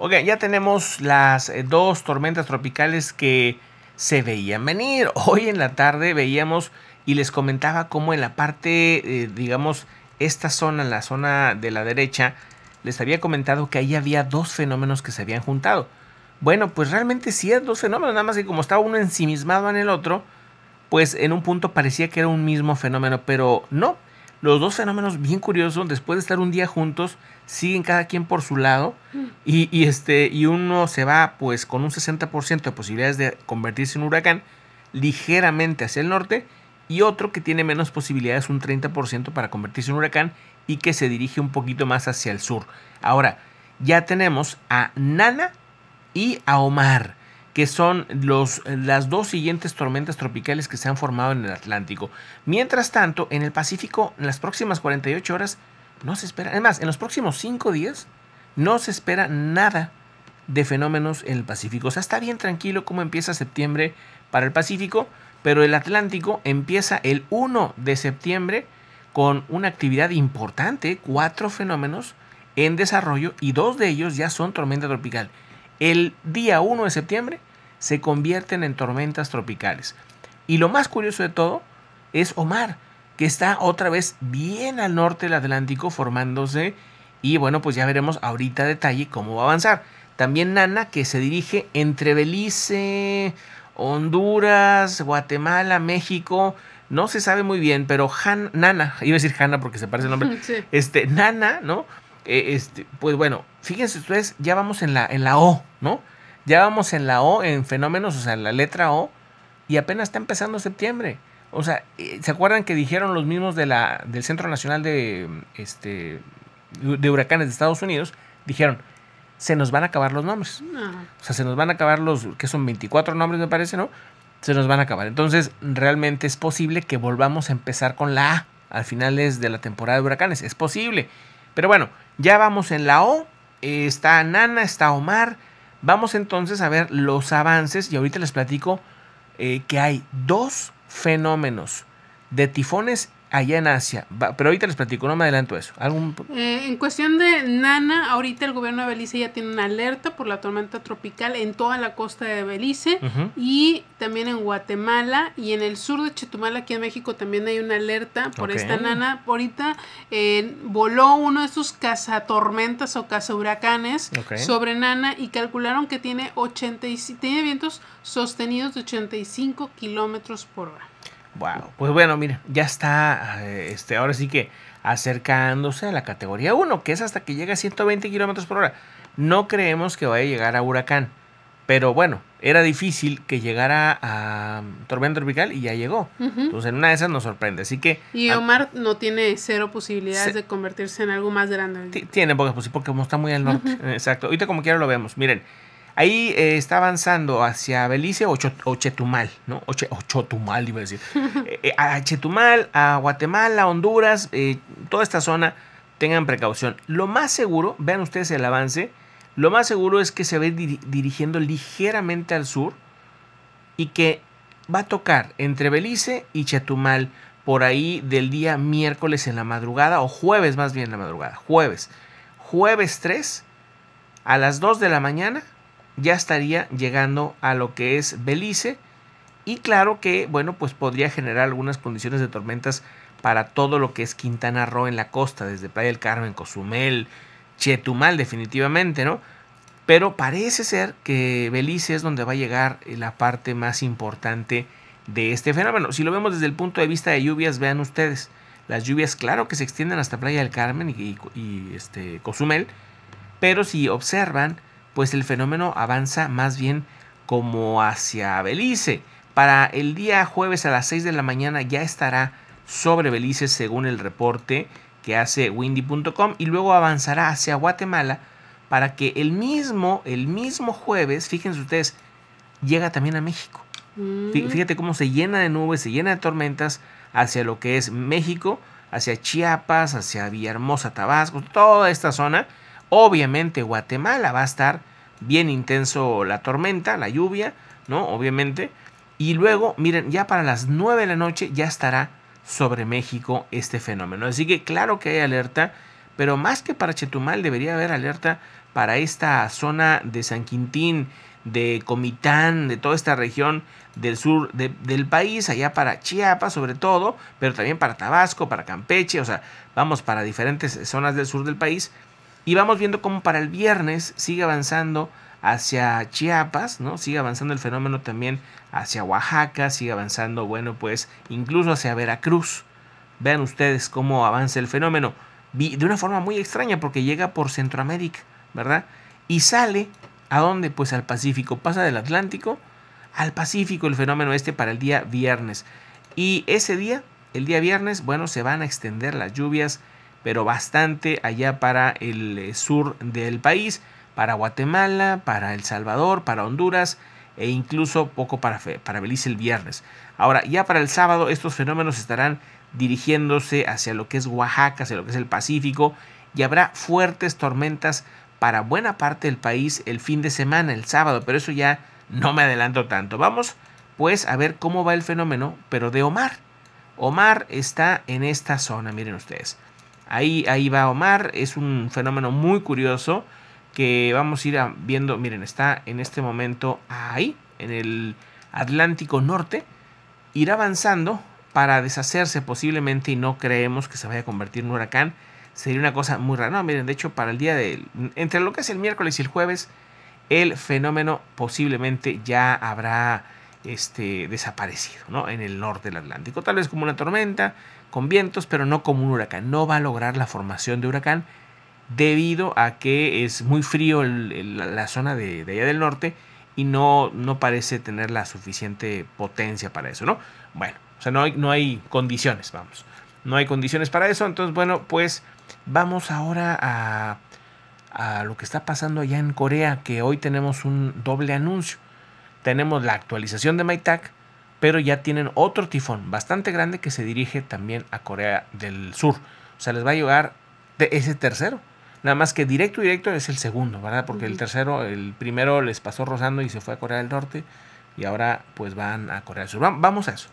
Ok, ya tenemos las eh, dos tormentas tropicales que se veían venir. Hoy en la tarde veíamos y les comentaba cómo en la parte, eh, digamos, esta zona, la zona de la derecha, les había comentado que ahí había dos fenómenos que se habían juntado. Bueno, pues realmente sí eran dos fenómenos, nada más que como estaba uno ensimismado en el otro, pues en un punto parecía que era un mismo fenómeno, pero no, los dos fenómenos bien curiosos, después de estar un día juntos, siguen cada quien por su lado y, este, y uno se va pues con un 60% de posibilidades de convertirse en huracán ligeramente hacia el norte y otro que tiene menos posibilidades, un 30% para convertirse en huracán y que se dirige un poquito más hacia el sur. Ahora, ya tenemos a Nana y a Omar que son los, las dos siguientes tormentas tropicales que se han formado en el Atlántico. Mientras tanto, en el Pacífico, en las próximas 48 horas, no se espera, además, en los próximos 5 días, no se espera nada de fenómenos en el Pacífico. O sea, está bien tranquilo cómo empieza septiembre para el Pacífico, pero el Atlántico empieza el 1 de septiembre con una actividad importante, cuatro fenómenos en desarrollo y dos de ellos ya son tormenta tropical. El día 1 de septiembre se convierten en tormentas tropicales. Y lo más curioso de todo es Omar, que está otra vez bien al norte del Atlántico formándose y bueno, pues ya veremos ahorita detalle cómo va a avanzar. También Nana, que se dirige entre Belice, Honduras, Guatemala, México. No se sabe muy bien, pero Han, Nana, iba a decir Hanna porque se parece el nombre. Este, Nana, ¿no? Eh, este, pues bueno, fíjense ustedes, ya vamos en la, en la O, ¿no? Ya vamos en la O, en fenómenos, o sea, en la letra O, y apenas está empezando septiembre. O sea, eh, ¿se acuerdan que dijeron los mismos del Centro Nacional de, este, de Huracanes de Estados Unidos? Dijeron, se nos van a acabar los nombres. O sea, se nos van a acabar los, que son 24 nombres me parece, ¿no? Se nos van a acabar. Entonces, realmente es posible que volvamos a empezar con la A al finales de la temporada de huracanes. Es posible. Pero bueno, ya vamos en la O. está Nana, está Omar, Vamos entonces a ver los avances y ahorita les platico eh, que hay dos fenómenos de tifones allá en Asia. Pero ahorita les platico, no me adelanto eso. Eh, en cuestión de Nana, ahorita el gobierno de Belice ya tiene una alerta por la tormenta tropical en toda la costa de Belice y también en Guatemala y en el sur de Chetumal, aquí en México, también hay una alerta por esta Nana. Ahorita eh, voló uno de sus cazatormentas o cazahuracanes sobre Nana y calcularon que tiene, 80 tiene vientos sostenidos de 85 kilómetros por hora. Wow. Pues bueno, mira, ya está, eh, este, ahora sí que acercándose a la categoría 1, que es hasta que llega a 120 kilómetros por hora. No creemos que vaya a llegar a huracán, pero bueno, era difícil que llegara a mm, tormenta tropical y ya llegó. Entonces, en una de esas nos sorprende. Así que. Y Omar no tiene cero posibilidades de convertirse en algo más grande. Tiene pocas posibilidades porque está muy al norte. Exacto. Ahorita, como quiera, lo vemos. Miren, Ahí eh, está avanzando hacia Belice o, Chetumal, ¿no? O, Chetumal, iba a decir. Eh, eh, a Chetumal, a Guatemala, Honduras, toda esta zona, tengan precaución. Lo más seguro, vean ustedes el avance, lo más seguro es que se ve dirigiendo ligeramente al sur y que va a tocar entre Belice y Chetumal por ahí del día miércoles en la madrugada, o jueves más bien en la madrugada, jueves. Jueves 3 a las 2 de la mañana ya estaría llegando a lo que es Belice. Y claro que, bueno, pues podría generar algunas condiciones de tormentas para todo lo que es Quintana Roo en la costa, desde Playa del Carmen, Cozumel, Chetumal definitivamente, ¿no? Pero parece ser que Belice es donde va a llegar la parte más importante de este fenómeno. Si lo vemos desde el punto de vista de lluvias, vean ustedes, las lluvias claro que se extienden hasta Playa del Carmen y, este, Cozumel, pero si observan, pues el fenómeno avanza más bien como hacia Belice. Para el día jueves a las 6 de la mañana ya estará sobre Belice según el reporte que hace windy.com y luego avanzará hacia Guatemala para que el mismo, el mismo jueves, fíjense ustedes, llega también a México. Mm. Fíjate cómo se llena de nubes, se llena de tormentas hacia lo que es México, hacia Chiapas, hacia Villahermosa, Tabasco, toda esta zona Obviamente Guatemala va a estar bien intenso la tormenta, la lluvia, ¿no? Obviamente. Y luego, miren, ya para las 9 de la noche ya estará sobre México este fenómeno. Así que claro que hay alerta, pero más que para Chetumal debería haber alerta para esta zona de San Quintín, de Comitán, de toda esta región del sur del país, allá para Chiapas sobre todo, pero también para Tabasco, para Campeche, o sea, vamos para diferentes zonas del sur del país y vamos viendo cómo para el viernes sigue avanzando hacia Chiapas, ¿no? Sigue avanzando el fenómeno también hacia Oaxaca, sigue avanzando, bueno, pues incluso hacia Veracruz. Vean ustedes cómo avanza el fenómeno. De una forma muy extraña porque llega por Centroamérica, ¿verdad? Y sale a dónde? Pues al Pacífico. Pasa del Atlántico al Pacífico el fenómeno este para el día viernes. Y ese día, el día viernes, bueno, se van a extender las lluvias pero bastante allá para el eh, sur del país, para Guatemala, para El Salvador, para Honduras e incluso poco para, para Belice el viernes. Ahora, ya para el sábado estos fenómenos estarán dirigiéndose hacia lo que es Oaxaca, hacia lo que es el Pacífico, y habrá fuertes tormentas para buena parte del país el fin de semana, el sábado, pero eso ya no me adelanto tanto. Vamos pues a ver cómo va el fenómeno, pero de Omar. Omar está en esta zona, miren ustedes. Ahí, ahí va Omar, es un fenómeno muy curioso que vamos a ir viendo, miren, está en este momento ahí, en el Atlántico Norte, irá avanzando para deshacerse posiblemente y no creemos que se vaya a convertir en un huracán. Sería una cosa muy rara. No, miren, de hecho, para el día de... Entre lo que es el miércoles y el jueves, el fenómeno posiblemente ya habrá este, desaparecido, ¿no? En el norte del Atlántico. Tal vez como una tormenta, con vientos, pero no como un huracán. No va a lograr la formación de huracán debido a que es muy frío la zona de, allá del norte y no, no parece tener la suficiente potencia para eso, ¿no? Bueno, o sea, no hay, no hay condiciones, vamos. No hay condiciones para eso. Entonces, bueno, pues vamos ahora a, a lo que está pasando allá en Corea, que hoy tenemos un doble anuncio. Tenemos la actualización de MyTag pero ya tienen otro tifón bastante grande que se dirige también a Corea del Sur. O sea, les va a llegar de ese tercero. Nada más que directo, directo es el segundo, ¿verdad? Porque el tercero, el primero les pasó rozando y se fue a Corea del Norte y ahora pues van a Corea del Sur. Vamos a eso.